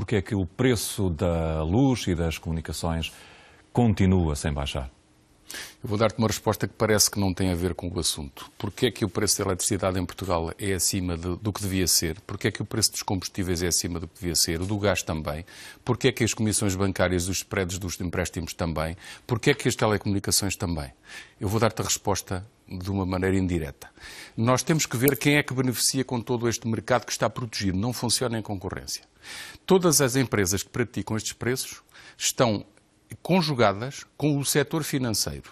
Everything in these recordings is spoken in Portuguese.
porque é que o preço da luz e das comunicações continua sem baixar? Eu vou dar-te uma resposta que parece que não tem a ver com o assunto. Porquê é que o preço da eletricidade em Portugal é acima de, do que devia ser? Porquê é que o preço dos combustíveis é acima do que devia ser? O do gás também? Porquê é que as comissões bancárias, os prédios dos empréstimos também? Porquê é que as telecomunicações também? Eu vou dar-te a resposta de uma maneira indireta. Nós temos que ver quem é que beneficia com todo este mercado que está protegido, não funciona em concorrência. Todas as empresas que praticam estes preços estão conjugadas com o setor financeiro.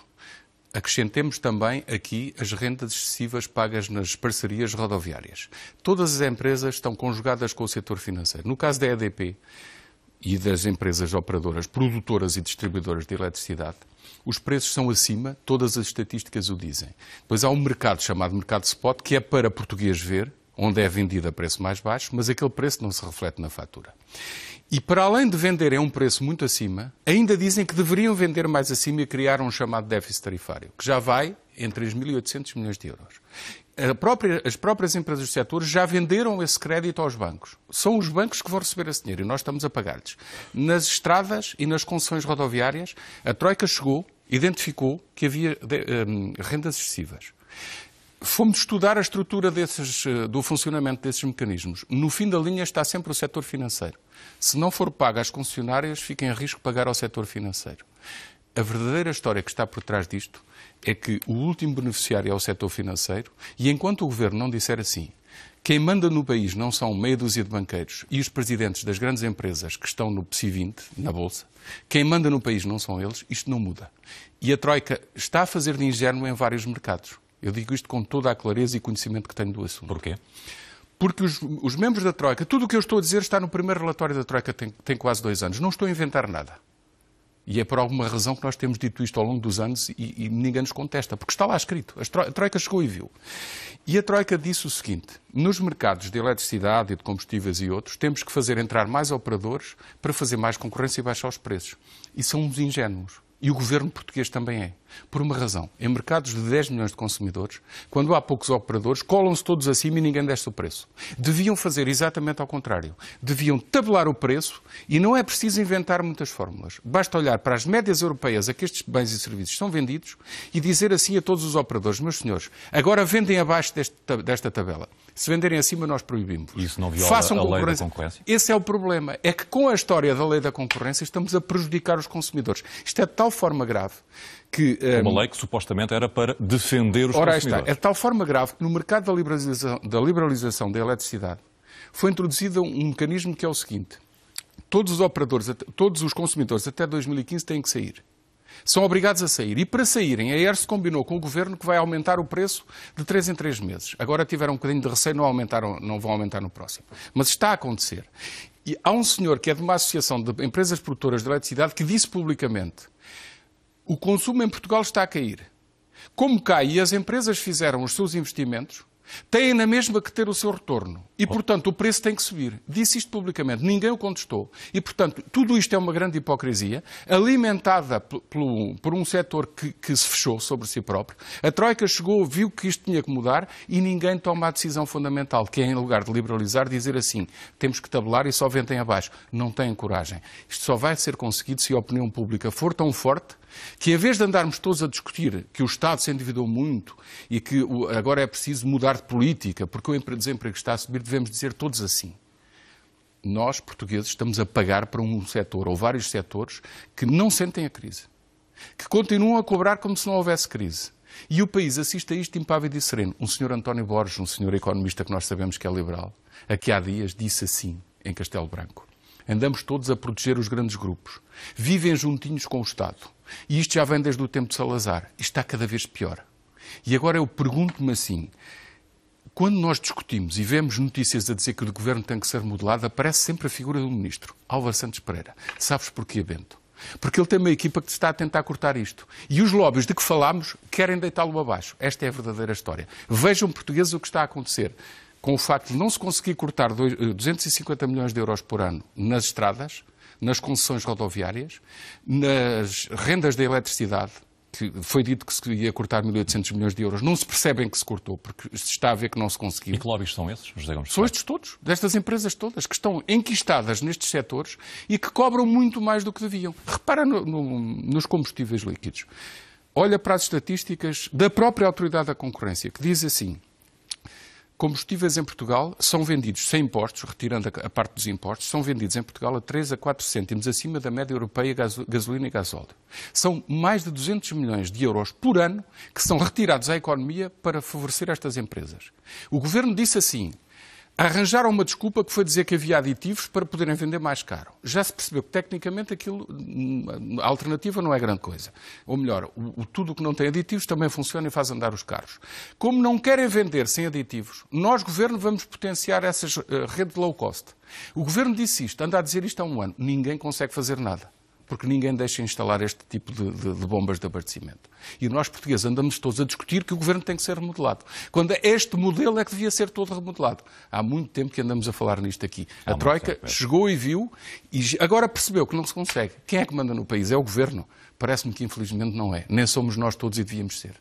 Acrescentemos também aqui as rendas excessivas pagas nas parcerias rodoviárias. Todas as empresas estão conjugadas com o setor financeiro. No caso da EDP e das empresas operadoras, produtoras e distribuidoras de eletricidade, os preços são acima, todas as estatísticas o dizem. Pois há um mercado chamado mercado spot, que é para português ver, onde é vendido a preço mais baixo, mas aquele preço não se reflete na fatura. E para além de venderem a um preço muito acima, ainda dizem que deveriam vender mais acima e criar um chamado déficit tarifário, que já vai em 3.800 milhões de euros. Própria, as próprias empresas do setor já venderam esse crédito aos bancos. São os bancos que vão receber esse dinheiro e nós estamos a pagar-lhes. Nas estradas e nas concessões rodoviárias, a Troika chegou, identificou que havia hum, rendas excessivas. Fomos estudar a estrutura desses, eh, do funcionamento desses mecanismos. No fim da linha está sempre o setor financeiro. Se não for pago às concessionárias, fica em risco pagar ao setor financeiro. A verdadeira história que está por trás disto é que o último beneficiário é o setor financeiro e enquanto o governo não disser assim, quem manda no país não são meia dúzia de banqueiros e os presidentes das grandes empresas que estão no PSI 20, na Bolsa, quem manda no país não são eles, isto não muda. E a Troika está a fazer de ingênuo em vários mercados. Eu digo isto com toda a clareza e conhecimento que tenho do assunto. Porquê? Porque os, os membros da Troika, tudo o que eu estou a dizer está no primeiro relatório da Troika, tem, tem quase dois anos. Não estou a inventar nada. E é por alguma razão que nós temos dito isto ao longo dos anos e, e ninguém nos contesta, porque está lá escrito. A Troika chegou e viu. E a Troika disse o seguinte: nos mercados de eletricidade e de combustíveis e outros, temos que fazer entrar mais operadores para fazer mais concorrência e baixar os preços. E são uns ingênuos. E o governo português também é. Por uma razão. Em mercados de 10 milhões de consumidores, quando há poucos operadores, colam-se todos acima e ninguém desce o preço. Deviam fazer exatamente ao contrário. Deviam tabelar o preço e não é preciso inventar muitas fórmulas. Basta olhar para as médias europeias a que estes bens e serviços são vendidos e dizer assim a todos os operadores: meus senhores, agora vendem abaixo deste, desta tabela. Se venderem acima, nós proibimos. Isso não viola Façam a lei da concorrência? Esse é o problema. É que com a história da lei da concorrência estamos a prejudicar os consumidores. Isto é de tal forma grave que... Um... É uma hum, lei que supostamente era para defender os ora, consumidores. Ora, está. É de tal forma grave que no mercado da liberalização da, liberalização da eletricidade foi introduzido um mecanismo que é o seguinte. Todos os operadores, todos os consumidores até 2015 têm que sair. São obrigados a sair. E para saírem, a ERS combinou com o governo que vai aumentar o preço de 3 em 3 meses. Agora tiveram um bocadinho de receio, não, aumentaram, não vão aumentar no próximo. Mas está a acontecer. E há um senhor que é de uma associação de empresas produtoras de eletricidade que disse publicamente: o consumo em Portugal está a cair. Como cai e as empresas fizeram os seus investimentos, têm na mesma que ter o seu retorno. E, oh. portanto, o preço tem que subir. Disse isto publicamente, ninguém o contestou. E, portanto, tudo isto é uma grande hipocrisia, alimentada por um setor que, que, se fechou sobre si próprio. A Troika chegou, viu que isto tinha que mudar e ninguém toma a decisão fundamental, que é, em lugar de liberalizar, dizer assim, temos que tabular e só ventem abaixo. Não têm coragem. Isto só vai ser conseguido se a opinião pública for tão forte que em vez de andarmos todos a discutir que o Estado se endividou muito e que agora é preciso mudar de política porque o desemprego está a subir, devemos dizer todos assim. Nós, portugueses, estamos a pagar para um setor ou vários setores que não sentem a crise, que continuam a cobrar como se não houvesse crise. E o país assiste a isto impávido e sereno. Um senhor António Borges, um senhor economista que nós sabemos que é liberal, aqui há dias disse assim em Castelo Branco: andamos todos a proteger os grandes grupos. Vivem juntinhos com o Estado. E isto já vem desde o tempo de Salazar. Isto está cada vez pior. E agora eu pergunto-me assim: quando nós discutimos e vemos notícias a dizer que o governo tem que ser modelado, aparece sempre a figura do ministro, Álvaro Santos Pereira. Sabes porquê, Bento? Porque ele tem uma equipa que está a tentar cortar isto. E os lobbies de que falámos querem deitá-lo abaixo. Esta é a verdadeira história. Vejam, portugueses, o que está a acontecer com o facto de não se conseguir cortar 250 eh, milhões de euros por ano nas estradas, nas concessões rodoviárias, nas rendas da eletricidade, que foi dito que se ia cortar 1.800 milhões de euros, não se percebem que se cortou, porque se está a ver que não se conseguiu. E que lobbies são esses, José Gomes? São estes todos, destas empresas todas, que estão enquistadas nestes setores e que cobram muito mais do que deviam. Repara no, no, nos combustíveis líquidos. Olha para as estatísticas da própria Autoridade da Concorrência, que diz assim, combustíveis em Portugal são vendidos sem impostos, retirando a parte dos impostos, são vendidos em Portugal a 3 a 4 cêntimos acima da média europeia gasolina e gasóleo. São mais de 200 milhões de euros por ano que são retirados à economia para favorecer estas empresas. O governo disse assim: Arranjaram uma desculpa que foi dizer que havia aditivos para poderem vender mais caro. Já se percebeu que tecnicamente aquilo, hum, a alternativa não é grande coisa. Ou melhor, o, o, tudo o que não tem aditivos também funciona e faz andar os carros. Como não querem vender sem aditivos, nós, Governo, vamos potenciar essa uh, eh, rede de low cost. O Governo disse isto, anda a dizer isto há um ano. Ninguém consegue fazer nada porque ninguém deixa instalar este tipo de, de, de bombas de abastecimento. E nós, portugueses, andamos todos a discutir que o governo tem que ser remodelado. Quando este modelo é que devia ser todo remodelado. Há muito tempo que andamos a falar nisto aqui. Há a Troika tempo. É. chegou e viu e agora percebeu que não se consegue. Quem é que manda no país? É o governo. Parece-me que, infelizmente, não é. Nem somos nós todos e devíamos ser.